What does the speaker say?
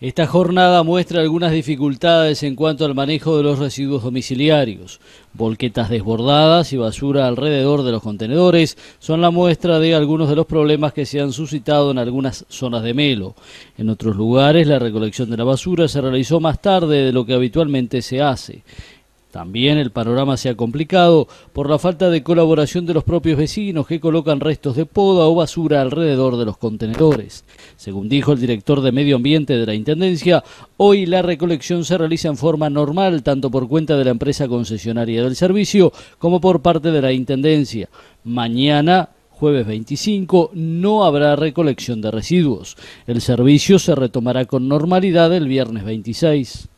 Esta jornada muestra algunas dificultades en cuanto al manejo de los residuos domiciliarios. Volquetas desbordadas y basura alrededor de los contenedores son la muestra de algunos de los problemas que se han suscitado en algunas zonas de Melo. En otros lugares, la recolección de la basura se realizó más tarde de lo que habitualmente se hace. También el panorama se ha complicado por la falta de colaboración de los propios vecinos que colocan restos de poda o basura alrededor de los contenedores. Según dijo el director de Medio Ambiente de la Intendencia, hoy la recolección se realiza en forma normal tanto por cuenta de la empresa concesionaria del servicio como por parte de la Intendencia. Mañana jueves 25 no habrá recolección de residuos. El servicio se retomará con normalidad el viernes 26.